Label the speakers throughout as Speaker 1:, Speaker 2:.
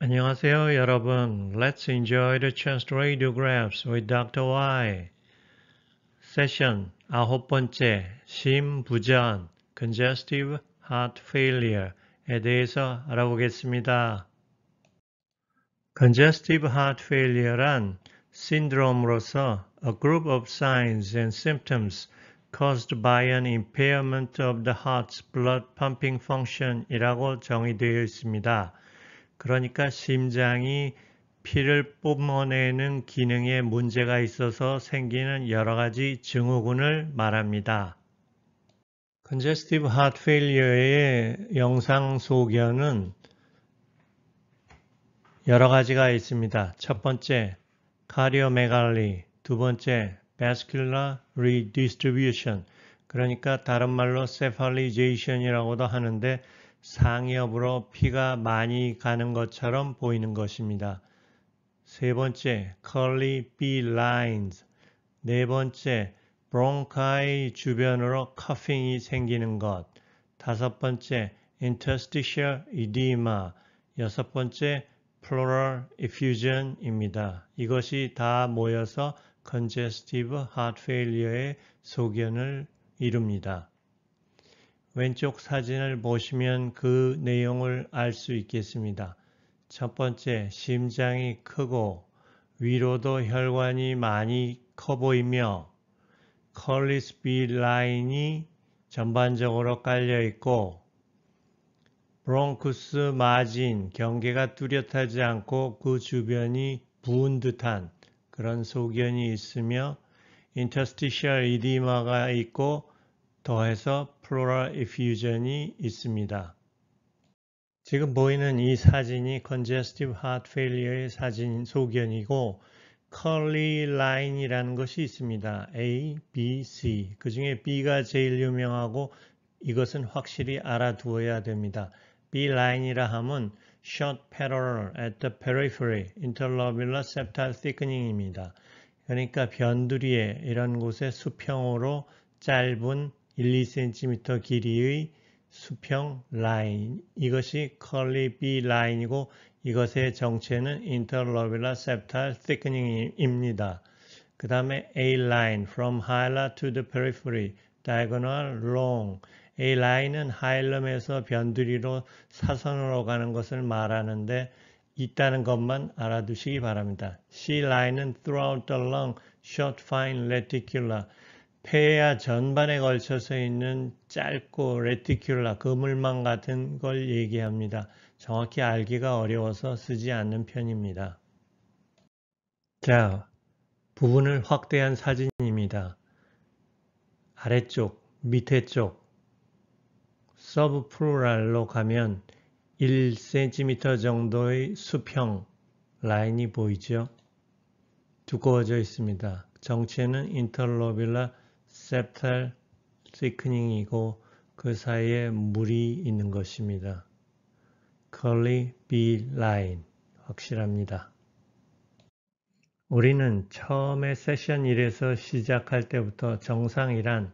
Speaker 1: 안녕하세요, 여러분. Let's enjoy the chest radiographs with Dr. Y. 세션 아홉 번째 심부전 congestive heart failure에 대해서 알아보겠습니다. congestive heart failure란 신드롬으로서 a group of signs and symptoms caused by an impairment of the heart's blood pumping function이라고 정의되어 있습니다. 그러니까 심장이 피를 뿜어내는 기능에 문제가 있어서 생기는 여러 가지 증후군을 말합니다. Congestive Heart Failure의 영상 소견은 여러 가지가 있습니다. 첫 번째, 카디오메갈리, 두 번째, vascular redistribution, 그러니까 다른 말로 c e p h a l i z a t i o n 이라고도 하는데 상엽으로 피가 많이 가는 것처럼 보이는 것입니다. 세 번째, curly B lines. 네 번째, bronchi 주변으로 coughing이 생기는 것. 다섯 번째, interstitial edema. 여섯 번째, pleural effusion입니다. 이것이 다 모여서 congestive heart failure의 소견을 이룹니다. 왼쪽 사진을 보시면 그 내용을 알 수 있겠습니다. 첫 번째, 심장이 크고 위로도 혈관이 많이 커 보이며 컬리스비 라인이 전반적으로 깔려 있고 브롱쿠스 마진 경계가 뚜렷하지 않고 그 주변이 부은 듯한 그런 소견이 있으며 인터스티셜 이디마가 있고 더해서 플로럴 이퓨전이 있습니다. 지금 보이는 이 사진이 congestive heart failure의 사진 소견이고 curly line이라는 것이 있습니다. A, B, C. 그 중에 B가 제일 유명하고 이것은 확실히 알아두어야 됩니다. B 라인이라 함은 short parallel at the periphery interlobular septal thickening입니다. 그러니까 변두리에 이런 곳에 수평으로 짧은 1, 2cm 길이의 수평 라인 이것이 컬리 B 라인이고 이것의 정체는 interlobular septal thickening입니다. 그 다음에 A line from h i l a to the periphery diagonal long A 라인은 하일럼에서 변두리로 사선으로 가는 것을 말하는데 있다는 것만 알아두시기 바랍니다. C 라인은 throughout the lung short fine reticular 폐야 전반에 걸쳐서 있는 짧고 레티큘라 그물망 같은 걸 얘기합니다. 정확히 알기가 어려워서 쓰지 않는 편입니다. 자, 부분을 확대한 사진입니다. 아래쪽, 밑에 쪽, 서브 프로랄로 가면 1cm 정도의 수평 라인이 보이죠? 두꺼워져 있습니다. 정체는 인터로빌라 세 e p t a l thickening이고 그 사이에 물이 있는 것입니다. curly B line 확실합니다. 우리는 처음에 세션 1에서 시작할 때부터 정상이란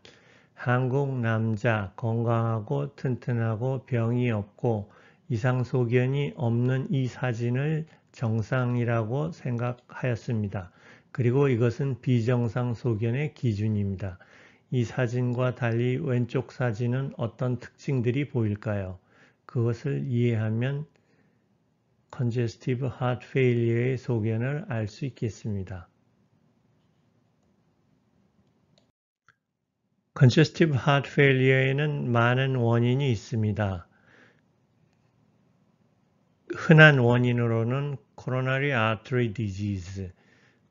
Speaker 1: 한국 남자 건강하고 튼튼하고 병이 없고 이상소견이 없는 이 사진을 정상이라고 생각하였습니다. 그리고 이것은 비정상 소견의 기준입니다. 이 사진과 달리 왼쪽 사진은 어떤 특징들이 보일까요? 그것을 이해하면 컨제스티브 하트 페일리어의 소견을 알 수 있겠습니다. 컨제스티브 하트 페일리어에는 많은 원인이 있습니다. 흔한 원인으로는 코로나리 아트리 디지즈,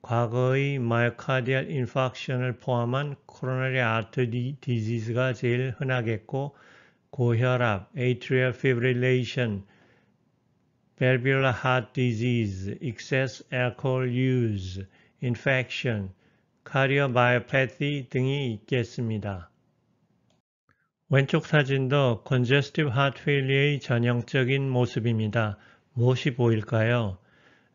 Speaker 1: 과거의 마이카디알 인팍션을 포함한 코로나리 아트 디지즈가 제일 흔하겠고 고혈압, atrial fibrillation, valvular heart disease, excess alcohol use, infection, cardiomyopathy 등이 있겠습니다. 왼쪽 사진도 congestive heart failure의 전형적인 모습입니다. 무엇이 보일까요?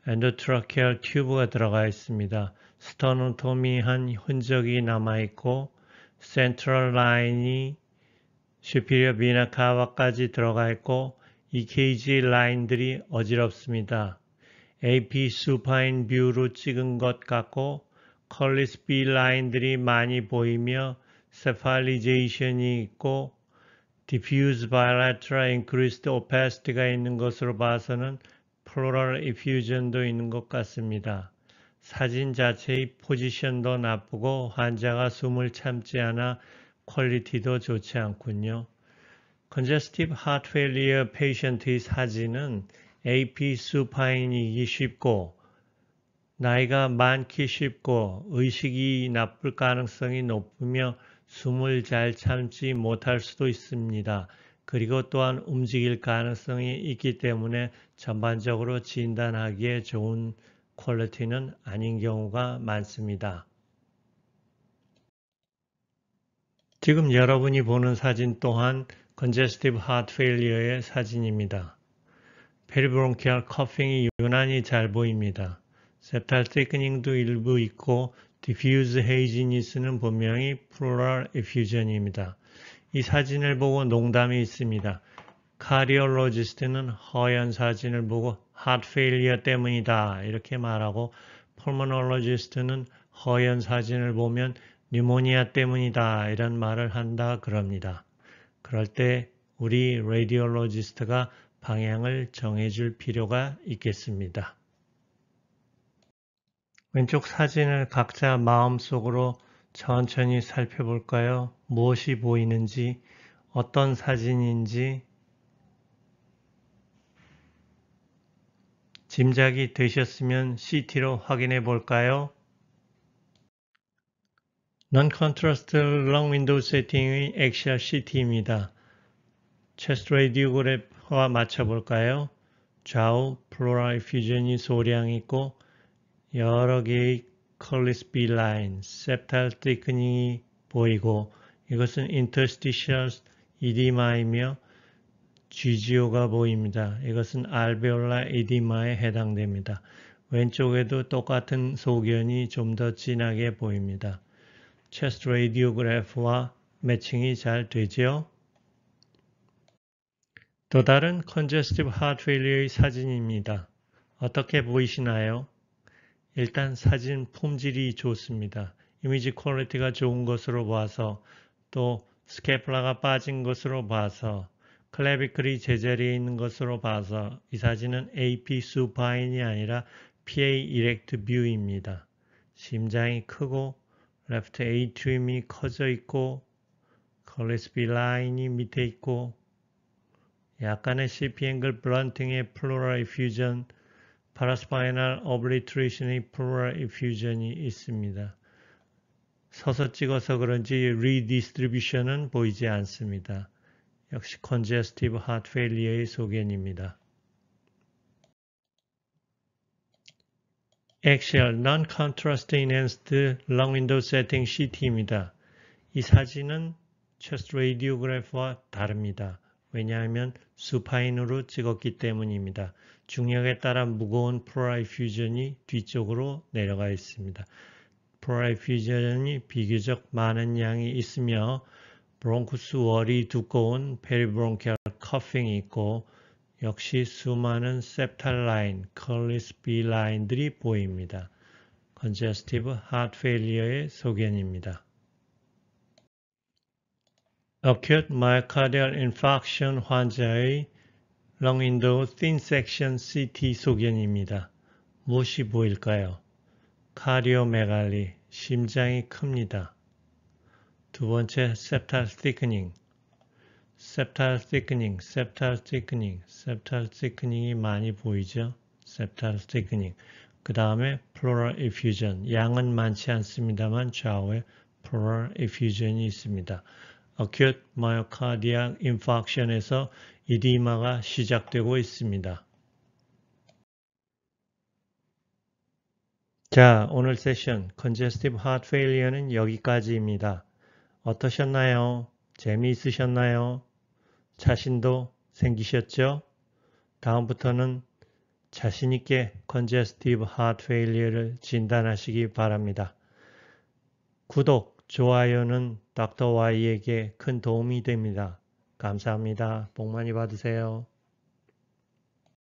Speaker 1: 엔도트라키얼 튜브가 들어가 있습니다. 스터노토미한 흔적이 남아있고 센트럴 라인이 슈피리어 비나카와까지 들어가 있고 EKG 라인들이 어지럽습니다. AP 수파인 뷰로 찍은 것 같고 컬리스 B 라인들이 많이 보이며 세팔리제이션이 있고 디퓨즈 바이라트라 인크리스트 오페스트가 있는 것으로 봐서는 플로럴 이퓨전도 있는 것 같습니다. 사진 자체의 포지션도 나쁘고 환자가 숨을 참지 않아 퀄리티도 좋지 않군요. Congestive Heart Failure 페이션트의 사진은 AP 수파인이기 쉽고 나이가 많기 쉽고 의식이 나쁠 가능성이 높으며 숨을 잘 참지 못할 수도 있습니다. 그리고 또한 움직일 가능성이 있기 때문에 전반적으로 진단하기에 좋은 퀄리티는 아닌 경우가 많습니다. 지금 여러분이 보는 사진 또한 Congestive Heart Failure의 사진입니다. 페리브론키알 커핑이 유난히 잘 보입니다. 세탈 테이크닝도 일부 있고 디퓨즈 헤이지니스는 분명히 플로럴 에퓨전입니다. 이 사진을 보고 농담이 있습니다. 카디올로지스트는 허연 사진을 보고 heart f 때문이다 이렇게 말하고 p 모놀로지스트는 허연 사진을 보면 뉴모니아 때문이다 이런 말을 한다 그럽니다. 그럴 때 우리 레디올로지스트가 방향을 정해줄 필요가 있겠습니다. 왼쪽 사진을 각자 마음속으로 천천히 살펴볼까요? 무엇이 보이는지, 어떤 사진인지 짐작이 되셨으면 CT로 확인해 볼까요? Non-Contrast Long Window 세팅의 액샤 CT입니다. 체스트 레디오 그래프와 맞춰볼까요? 좌우 플로라 이 퓨전이 소량 있고 여러 개의 클리스비 라인, 셉탈 트리크닝이 보이고 이것은 인터스티셜 이디마이며 GGO가 보입니다. 이것은 알베올라 이디마에 해당됩니다. 왼쪽에도 똑같은 소견이 좀 더 진하게 보입니다. 체스트 레이디오그래프와 매칭이 잘 되지요? 또 다른 컨제스티브 하트 페일리의 사진입니다. 어떻게 보이시나요? 일단 사진 품질이 좋습니다. 이미지 퀄리티가 좋은 것으로 봐서 또 스케플라가 빠진 것으로 봐서 클래비클이 제자리에 있는 것으로 봐서 이 사진은 AP 수파인이 아니라 PA 이렉트 뷰입니다. 심장이 크고 레프트 에이트림이 커져 있고 컬리스비 라인이 밑에 있고 약간의 CP 앵글 블런팅의 플로럴 퓨전 파라스파이널 오블리트레이션의 플로럴 이퓨전이 있습니다. 서서 찍어서 그런지 r r e d i s t i b u t i o n 은 보이지 않습니다. 역시 Congestive Heart f a i l u r e 의 소견입니다. Axial Non-Contrast Enhanced Long Window Setting CT입니다. 이 사진은 체스트 레이디오그래프와 다릅니다. 왜냐하면 수파인으로 찍었기 때문입니다. 중력에 따라 무거운 프라이퓨전이 뒤쪽으로 내려가 있습니다. 프라이퓨전이 비교적 많은 양이 있으며 브롱쿠스 월이 두꺼운 페리브롱켈 커핑이 있고 역시 수많은 셉탈 라인, 컬리스비 라인들이 보입니다. 컨제스티브 하트 페일리어의 소견입니다. acute myocardial infarction 환자의 lung 롱윈도우 thin section CT 소견입니다. 무엇이 보일까요? 카리오메갈리 심장이 큽니다. 두 번째, septal thickening. septal thickening, septal thickening, septal thickening이 많이 보이죠? septal thickening. 그 다음에 pleural effusion. 양은 많지 않습니다만 좌우에 pleural effusion이 있습니다. acute myocardial infarction에서 이디마가 시작되고 있습니다. 자, 오늘 세션 congestive heart failure는 여기까지입니다. 어떠셨나요? 재미있으셨나요? 자신도 생기셨죠? 다음부터는 자신있게 congestive heart failure를 진단하시기 바랍니다. 구독, 좋아요는 닥터 Y에게 큰 도움이 됩니다. 감사합니다. 복 많이 받으세요.